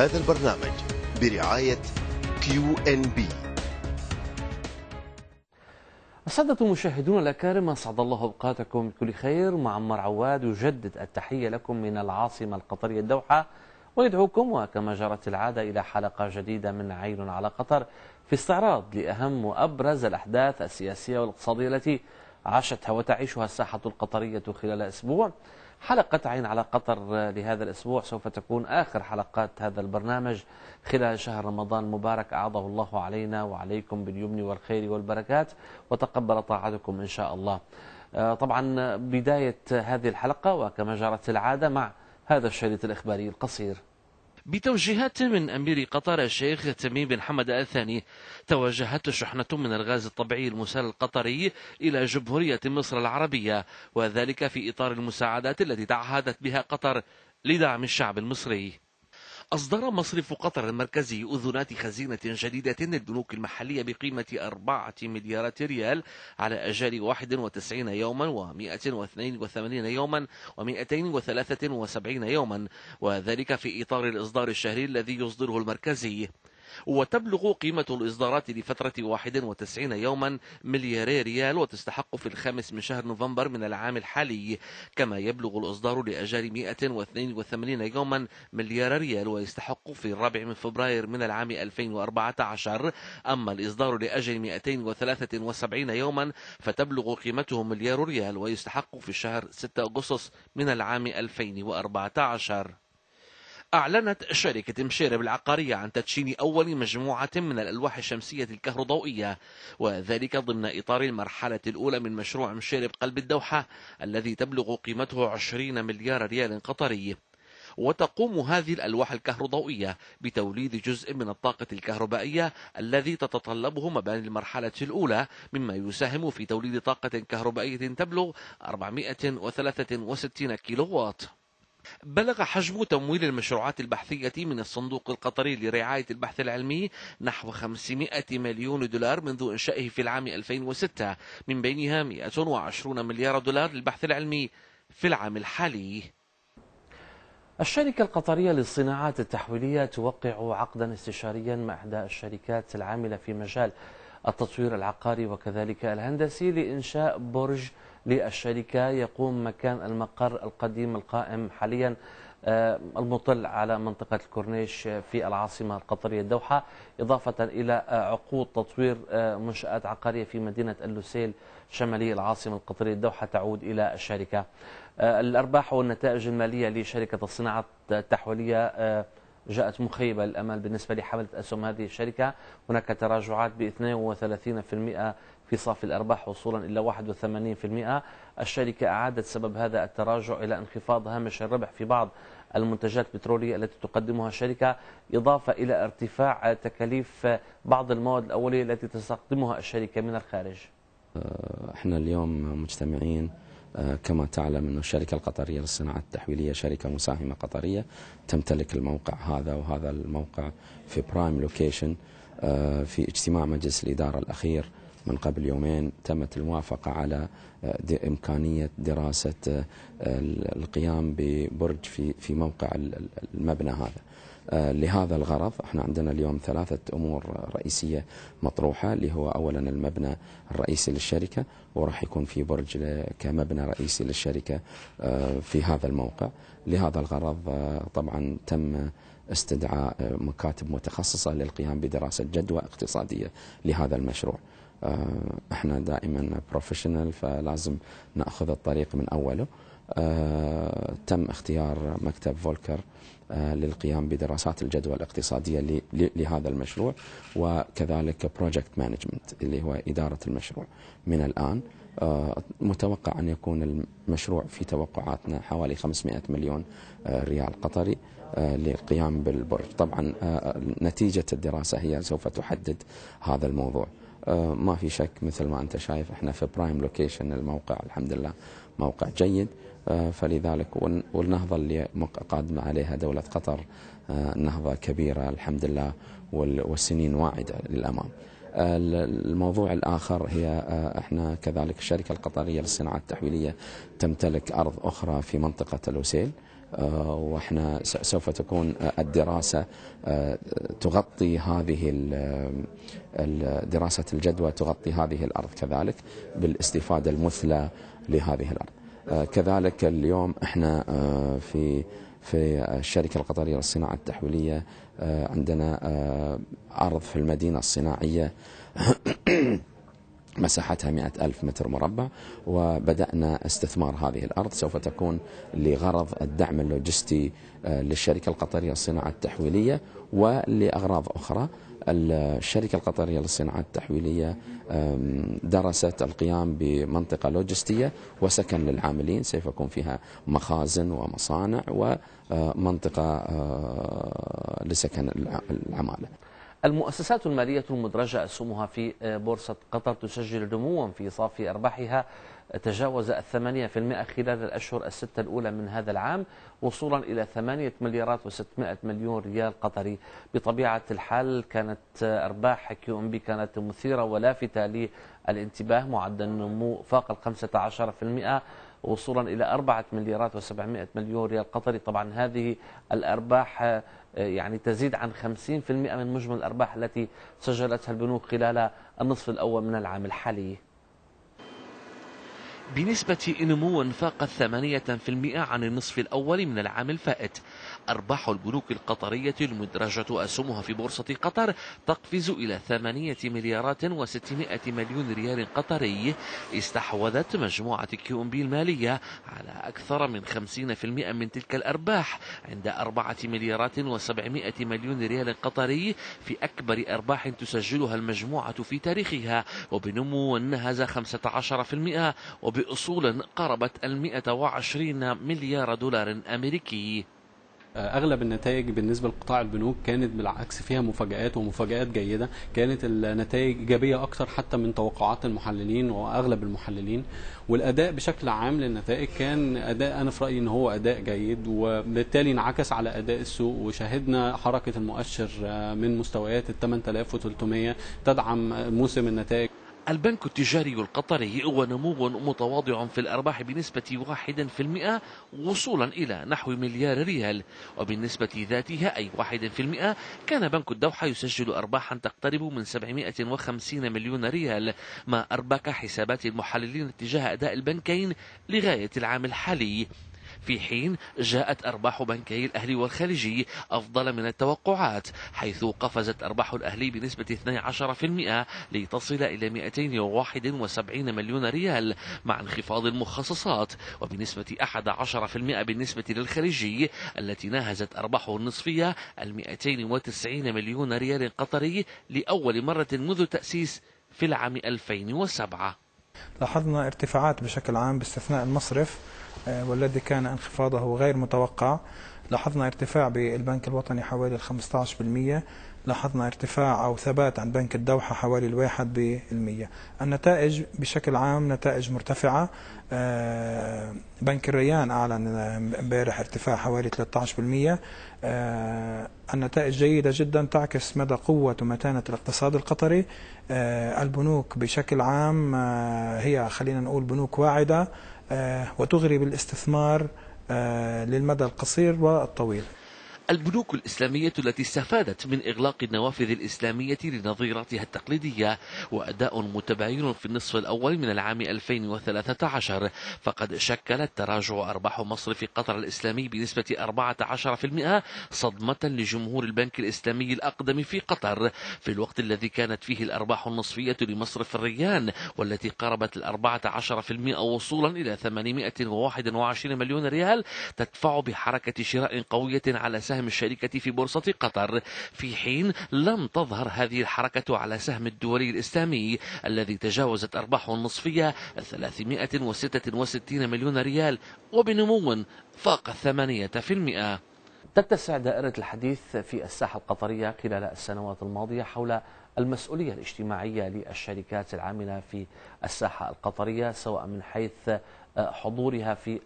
هذا البرنامج برعاية كيو ان بي السادة المشاهدون الأكارم أسعد الله أوقاتكم بكل خير معمر عواد يجدد التحية لكم من العاصمة القطرية الدوحة ويدعوكم وكما جرت العادة إلى حلقة جديدة من عين على قطر في استعراض لأهم وأبرز الأحداث السياسية والاقتصادية التي عاشتها وتعيشها الساحة القطرية خلال أسبوع حلقة عين على قطر لهذا الأسبوع سوف تكون آخر حلقات هذا البرنامج خلال شهر رمضان المبارك أعظه الله علينا وعليكم باليمن والخير والبركات وتقبل طاعتكم إن شاء الله آه، طبعا بداية هذه الحلقة وكما جرت العادة مع هذا الشريط الإخباري القصير بتوجيهات من أمير قطر الشيخ تميم بن حمد الثاني توجهت شحنة من الغاز الطبيعي المسال القطري إلى جمهورية مصر العربية وذلك في إطار المساعدات التي تعهدت بها قطر لدعم الشعب المصري أصدر مصرف قطر المركزي أذنات خزينة جديدة للبنوك المحلية بقيمة أربعة مليارات ريال على أجال 91 يوما و182 يوما و273 يوما وذلك في إطار الإصدار الشهري الذي يصدره المركزي وتبلغ قيمة الإصدارات لفترة 91 يوما ملياري ريال وتستحق في الخامس من شهر نوفمبر من العام الحالي كما يبلغ الإصدار لأجال 182 يوما مليار ريال ويستحق في الرابع من فبراير من العام 2014 أما الإصدار لأجل 273 يوما فتبلغ قيمته مليار ريال ويستحق في الشهر 6 أغسطس من العام 2014 أعلنت شركة مشارب العقارية عن تدشين أول مجموعة من الألواح الشمسية الكهروضوئية وذلك ضمن إطار المرحلة الأولى من مشروع مشارب قلب الدوحة الذي تبلغ قيمته 20 مليار ريال قطري وتقوم هذه الألواح الكهروضوئية بتوليد جزء من الطاقة الكهربائية الذي تتطلبه مباني المرحلة الأولى مما يساهم في توليد طاقة كهربائية تبلغ 463 كيلو واط بلغ حجم تمويل المشروعات البحثية من الصندوق القطري لرعاية البحث العلمي نحو 500 مليون دولار منذ إنشائه في العام 2006 من بينها 120 مليار دولار للبحث العلمي في العام الحالي الشركة القطرية للصناعات التحويلية توقع عقدا استشاريا مع إحدى الشركات العاملة في مجال التطوير العقاري وكذلك الهندسي لإنشاء برج للشركة يقوم مكان المقر القديم القائم حاليا آه، المطل على منطقة الكورنيش آه، في العاصمة القطرية الدوحة إضافة إلى آه، عقود تطوير منشآت عقارية في مدينة اللوسيل شمالي العاصمة القطرية الدوحة تعود إلى الشركة الأرباح والنتائج المالية لشركة الصناعة التحويلية جاءت مخيبة للأمال بالنسبة لحملة أسهم هذه الشركة هناك تراجعات ب 32% في صافي الأرباح وصولا إلى 81% الشركة أعادت سبب هذا التراجع إلى انخفاض هامش الربح في بعض المنتجات البترولية التي تقدمها الشركة إضافة إلى ارتفاع تكاليف بعض المواد الأولية التي تستخدمها الشركة من الخارج آه، احنا اليوم مجتمعين آه، كما تعلم أن الشركة القطرية للصناعة التحويلية شركة مساهمة قطرية تمتلك الموقع هذا وهذا الموقع في برايم آه، لوكيشن في اجتماع مجلس الإدارة الأخير من قبل يومين تمت الموافقة على آه، إمكانية دراسة آه، القيام ببرج في في موقع المبنى هذا آه، لهذا الغرض احنا عندنا اليوم ثلاثة أمور رئيسية مطروحة اللي هو أولا المبنى الرئيسي للشركة وراح يكون في برج كمبنى رئيسي للشركة في هذا الموقع لهذا الغرض طبعا تم استدعاء مكاتب متخصصة للقيام بدراسة جدوى اقتصادية لهذا المشروع آه، احنا دائما بروفيشنال فلازم ناخذ الطريق من اوله آه، تم اختيار مكتب فولكر آه، للقيام بدراسات الجدوى الاقتصادية لهذا المشروع وكذلك بروجكت مانجمنت اللي هو إدارة المشروع من الآن متوقع أن يكون المشروع في توقعاتنا حوالي 500 مليون ريال قطري للقيام بالبرج طبعا نتيجة الدراسة هي سوف تحدد هذا الموضوع آه، ما في شك مثل ما أنت شايف احنا في برايم لوكيشن الموقع الحمد لله موقع جيد آه، فلذلك والنهضة اللي قادمة عليها دولة قطر آه، نهضة كبيرة الحمد لله والسنين واعدة للأمام الموضوع الآخر هي احنا كذلك الشركة القطرية للصناعات التحويلية تمتلك أرض أخرى في منطقة الوسيل آه، واحنا سوف تكون الدراسه آه، تغطي هذه دراسه الجدوى تغطي هذه الارض كذلك بالاستفاده المثلى لهذه الارض. آه، كذلك اليوم احنا في في الشركه القطريه للصناعه التحويليه عندنا ارض في المدينه الصناعيه مساحتها مئة ألف متر مربع وبدأنا استثمار هذه الأرض سوف تكون لغرض الدعم اللوجستي آه، للشركة القطرية للصناعة التحويلية ولأغراض أخرى الشركة القطرية للصناعة التحويلية درست القيام بمنطقة لوجستية وسكن للعاملين سوف يكون فيها مخازن ومصانع ومنطقة آه، آه، لسكن العمالة المؤسسات المالية المدرجة أسهمها في آه، بورصة قطر تسجل نموا في صافي أرباحها تجاوز الثمانية في المئة خلال الأشهر الستة الأولى من هذا العام وصولا إلى ثمانية مليارات وستمائة مليون ريال قطري بطبيعة الحال كانت آه، أرباح كيو أم بي كانت مثيرة ولافتة للانتباه معدل النمو فاق الخمسة عشر في المئة وصولا إلى 4 مليارات و700 مليون ريال قطري طبعا هذه الأرباح آه، يعني تزيد عن 50% من مجمل الأرباح التي سجلتها البنوك خلال النصف الأول من العام الحالي بنسبة نمو في 8% عن النصف الأول من العام الفائت أرباح البنوك القطرية المدرجة أسهمها في بورصة قطر تقفز إلى 8 مليارات و600 مليون ريال قطري استحوذت مجموعة كيو ام بي المالية على أكثر من 50% من تلك الأرباح عند 4 مليارات و700 مليون ريال قطري في أكبر أرباح تسجلها المجموعة في تاريخها وبنمو نهز 15% وب بأصول قربت ال 120 مليار دولار أمريكي آه، اغلب النتائج بالنسبه لقطاع البنوك كانت بالعكس فيها مفاجات ومفاجات جيده كانت النتائج ايجابيه اكثر حتى من توقعات المحللين واغلب المحللين والاداء بشكل عام للنتائج كان اداء انا في رايي ان هو اداء جيد وبالتالي انعكس على اداء السوق وشهدنا حركه المؤشر آه، من مستويات ال 8300 تدعم موسم النتائج البنك التجاري القطري هو نمو متواضع في الأرباح بنسبة 1% وصولا إلى نحو مليار ريال وبالنسبة ذاتها أي 1% كان بنك الدوحة يسجل أرباحا تقترب من 750 مليون ريال ما أربك حسابات المحللين اتجاه أداء البنكين لغاية العام الحالي في حين جاءت أرباح بنكي الأهلي والخليجي أفضل من التوقعات حيث قفزت أرباح الأهلي بنسبة 12% لتصل إلى 271 مليون ريال مع انخفاض المخصصات وبنسبة 11% بالنسبة للخليجي التي ناهزت أرباحه النصفية ال 290 مليون ريال قطري لأول مرة منذ تأسيس في العام 2007 لاحظنا ارتفاعات بشكل عام باستثناء المصرف آه، والذي كان انخفاضه غير متوقع لاحظنا ارتفاع بالبنك الوطني حوالي 15% لاحظنا ارتفاع أو ثبات عند بنك الدوحة حوالي الواحد بالمية النتائج بشكل عام نتائج مرتفعة آه، بنك الريان أعلن امبارح ارتفاع حوالي 13% آه، النتائج جيدة جدا تعكس مدى قوة ومتانة الاقتصاد القطري البنوك بشكل عام هي خلينا نقول بنوك واعدة آه، وتغري بالاستثمار آه، للمدى القصير والطويل البنوك الإسلامية التي استفادت من إغلاق النوافذ الإسلامية لنظيراتها التقليدية وأداء متباين في النصف الأول من العام 2013 فقد شكل تراجع أرباح مصرف قطر الإسلامي بنسبة 14% صدمة لجمهور البنك الإسلامي الأقدم في قطر في الوقت الذي كانت فيه الأرباح النصفية لمصرف الريان والتي قربت ال 14% وصولا إلى 821 مليون ريال تدفع بحركة شراء قوية على سهم سهم الشركة في بورصة قطر في حين لم تظهر هذه الحركة على سهم الدولي الإسلامي الذي تجاوزت أرباحه النصفية 366 مليون ريال وبنمو فاق الثمانية في المئة تتسع دائرة الحديث في الساحة القطرية خلال السنوات الماضية حول المسؤولية الاجتماعية للشركات العاملة في الساحة القطرية سواء من حيث حضورها في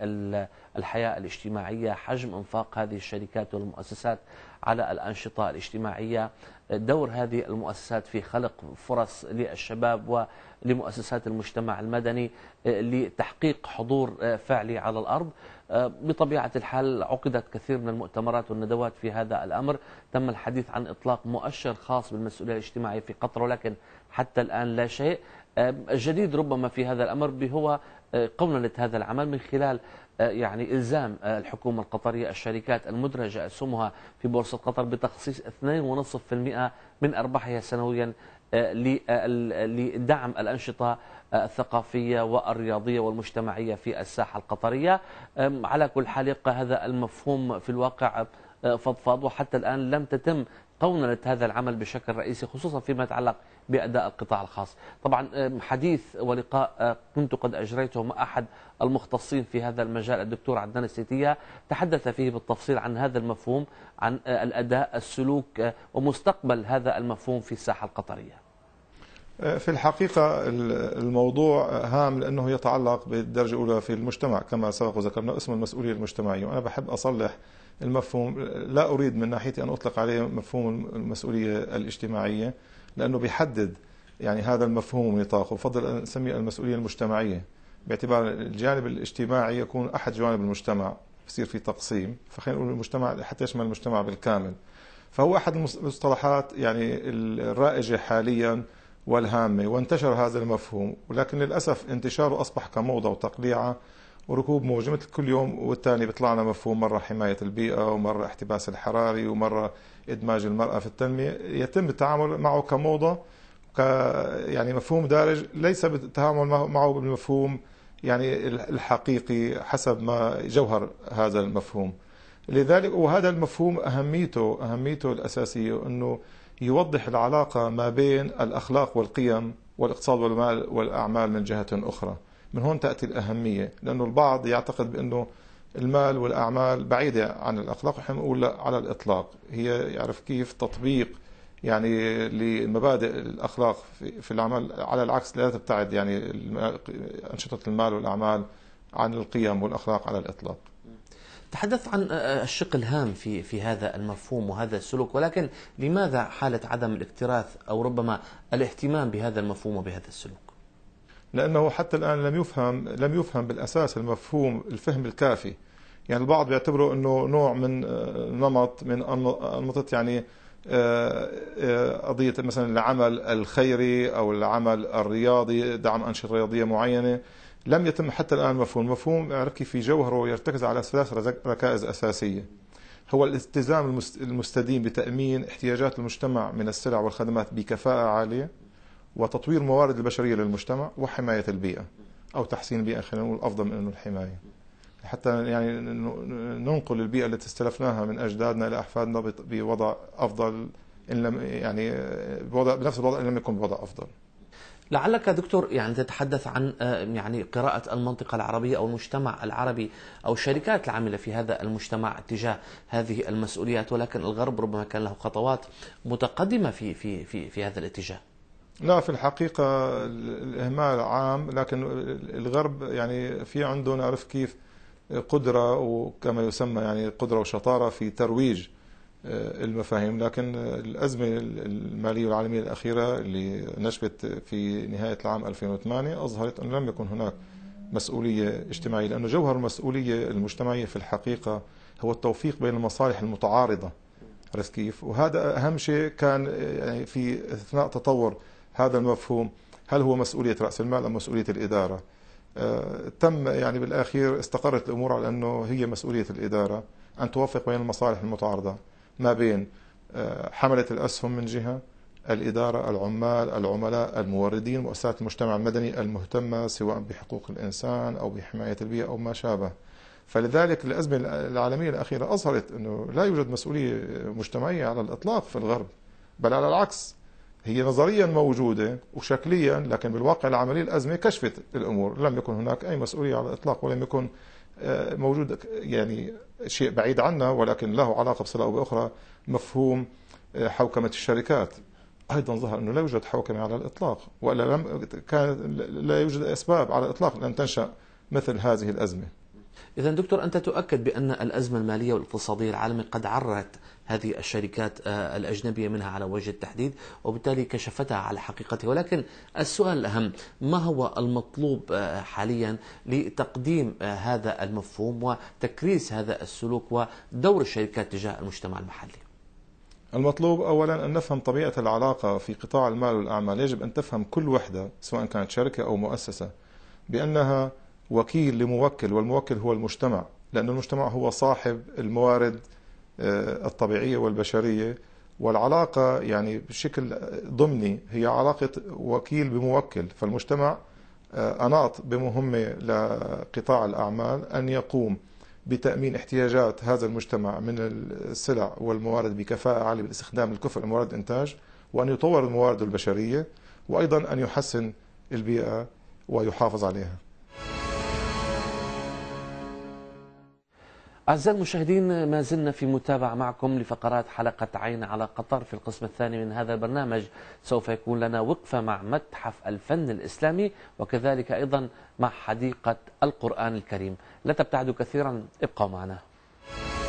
الحياة الاجتماعية حجم إنفاق هذه الشركات والمؤسسات على الأنشطة الاجتماعية دور هذه المؤسسات في خلق فرص للشباب ولمؤسسات المجتمع المدني آه، لتحقيق حضور آه، فعلي على الأرض آه، بطبيعة الحال عقدت كثير من المؤتمرات والندوات في هذا الأمر تم الحديث عن إطلاق مؤشر خاص بالمسؤولية الاجتماعية في قطر ولكن حتى الآن لا شيء الجديد ربما في هذا الأمر هو قوننت هذا العمل من خلال آه، يعني إلزام آه، الحكومة القطرية الشركات المدرجة أسهمها في بورصة قطر بتخصيص 2.5% من أرباحها سنويا آه، لدعم الأنشطة الثقافية والرياضية والمجتمعية في الساحة القطرية على كل حال يبقى هذا المفهوم في الواقع فضفاض وحتى الآن لم تتم طونت هذا العمل بشكل رئيسي خصوصا فيما يتعلق بأداء القطاع الخاص طبعا آه، حديث ولقاء آه، كنت قد أجريته مع أحد المختصين في هذا المجال الدكتور عدنان السيتية تحدث فيه بالتفصيل عن هذا المفهوم عن آه، الأداء السلوك ومستقبل هذا المفهوم في الساحة القطرية في الحقيقة الموضوع هام لأنه يتعلق بالدرجة الأولى في المجتمع كما سبق وذكرنا اسم المسؤولية المجتمعية وأنا بحب أصلح المفهوم لا أريد من ناحيتي أن أطلق عليه مفهوم المسؤولية الاجتماعية لأنه بيحدد يعني هذا المفهوم نطاقه بفضل أن نسميه المسؤولية المجتمعية باعتبار الجانب الاجتماعي يكون أحد جوانب المجتمع بصير في تقسيم فخلينا نقول المجتمع حتى يشمل المجتمع بالكامل فهو أحد المصطلحات يعني الرائجة حالياً والهامة وانتشر هذا المفهوم ولكن للأسف انتشاره أصبح كموضة وتقليعة وركوب موجة مثل كل يوم والتاني بيطلع لنا مفهوم مرة حماية البيئة ومرة احتباس الحراري ومرة إدماج المرأة في التنمية يتم التعامل معه كموضة ك يعني مفهوم دارج ليس بالتعامل معه بالمفهوم يعني الحقيقي حسب ما جوهر هذا المفهوم لذلك وهذا المفهوم أهميته أهميته الأساسية أنه يوضح العلاقة ما بين الأخلاق والقيم والاقتصاد والمال والأعمال من جهة أخرى من هون تأتي الأهمية لأنه البعض يعتقد بأنه المال والأعمال بعيدة عن الأخلاق ونحن نقول لا على الإطلاق هي يعرف كيف تطبيق يعني لمبادئ الأخلاق في العمل على العكس لا تبتعد يعني أنشطة المال والأعمال عن القيم والأخلاق على الإطلاق تحدثت عن آه، آه، الشق الهام في في هذا المفهوم وهذا السلوك ولكن لماذا حاله عدم الاكتراث او ربما الاهتمام بهذا المفهوم وبهذا السلوك؟ لانه حتى الان لم يفهم لم يفهم بالاساس المفهوم الفهم الكافي يعني البعض بيعتبره انه نوع من آه، نمط من انمطه يعني قضية مثلا العمل الخيري أو العمل الرياضي دعم أنشطة رياضية معينة لم يتم حتى الآن مفهوم المفهوم الأمريكي في جوهره يرتكز على ثلاث ركائز أساسية هو الالتزام المستديم بتأمين احتياجات المجتمع من السلع والخدمات بكفاءة عالية وتطوير موارد البشرية للمجتمع وحماية البيئة أو تحسين البيئة خلينا نقول أفضل من أنه الحماية حتى يعني ننقل البيئة التي استلفناها من أجدادنا إلى أحفادنا بوضع أفضل إن لم يعني بوضع بنفس الوضع إن لم يكن بوضع أفضل لعلك دكتور يعني تتحدث عن آه، يعني قراءة المنطقة العربية أو المجتمع العربي أو الشركات العاملة في هذا المجتمع تجاه هذه المسؤوليات ولكن الغرب ربما كان له خطوات متقدمة في في في في هذا الاتجاه. لا في الحقيقة الإهمال عام لكن الغرب يعني في عنده نعرف كيف قدرة وكما يسمى يعني قدرة وشطارة في ترويج آه، المفاهيم لكن الأزمة المالية العالمية الأخيرة اللي نشبت في نهاية العام 2008 أظهرت أنه لم يكن هناك مسؤولية اجتماعية لأنه جوهر المسؤولية المجتمعية في الحقيقة هو التوفيق بين المصالح المتعارضة عرفت كيف؟ وهذا أهم شيء كان يعني في أثناء تطور هذا المفهوم هل هو مسؤولية رأس المال أم مسؤولية الإدارة؟ آه، تم يعني بالأخير استقرت الأمور على أنه هي مسؤولية الإدارة أن توفق بين المصالح المتعارضة ما بين آه، حملة الأسهم من جهة الإدارة العمال العملاء الموردين مؤسسات المجتمع المدني المهتمة سواء بحقوق الإنسان أو بحماية البيئة أو ما شابه فلذلك الأزمة العالمية الأخيرة أظهرت أنه لا يوجد مسؤولية مجتمعية على الإطلاق في الغرب بل على العكس هي نظريا موجودة وشكليا لكن بالواقع العملي الأزمة كشفت الأمور لم يكن هناك أي مسؤولية على الإطلاق ولم يكن آه، موجود يعني شيء بعيد عنا ولكن له علاقة بصلة أو بأخرى مفهوم آه، حوكمة الشركات ايضا ظهر انه لا يوجد حوكمه على الاطلاق والا لم كان لا يوجد اسباب على الاطلاق لان تنشا مثل هذه الازمه. إذا دكتور أنت تؤكد بأن الأزمة المالية والاقتصادية العالمية قد عرت هذه الشركات آه، الأجنبية منها على وجه التحديد وبالتالي كشفتها على حقيقتها ولكن السؤال الأهم ما هو المطلوب آه، حاليا لتقديم آه، هذا المفهوم وتكريس هذا السلوك ودور الشركات تجاه المجتمع المحلي المطلوب اولا ان نفهم طبيعه العلاقه في قطاع المال والاعمال، يجب ان تفهم كل وحده سواء كانت شركه او مؤسسه بانها وكيل لموكل والموكل هو المجتمع لأن المجتمع هو صاحب الموارد آه، الطبيعية والبشرية والعلاقة يعني بشكل ضمني هي علاقة وكيل بموكل فالمجتمع آه، أناط بمهمة لقطاع الأعمال أن يقوم بتأمين احتياجات هذا المجتمع من السلع والموارد بكفاءة عالية باستخدام الكفء الموارد الإنتاج وأن يطور الموارد البشرية وأيضا أن يحسن البيئة ويحافظ عليها أعزائي المشاهدين ما زلنا في متابعة معكم لفقرات حلقة عين على قطر في القسم الثاني من هذا البرنامج سوف يكون لنا وقفة مع متحف الفن الإسلامي وكذلك أيضا مع حديقة القرآن الكريم لا تبتعدوا كثيرا ابقوا معنا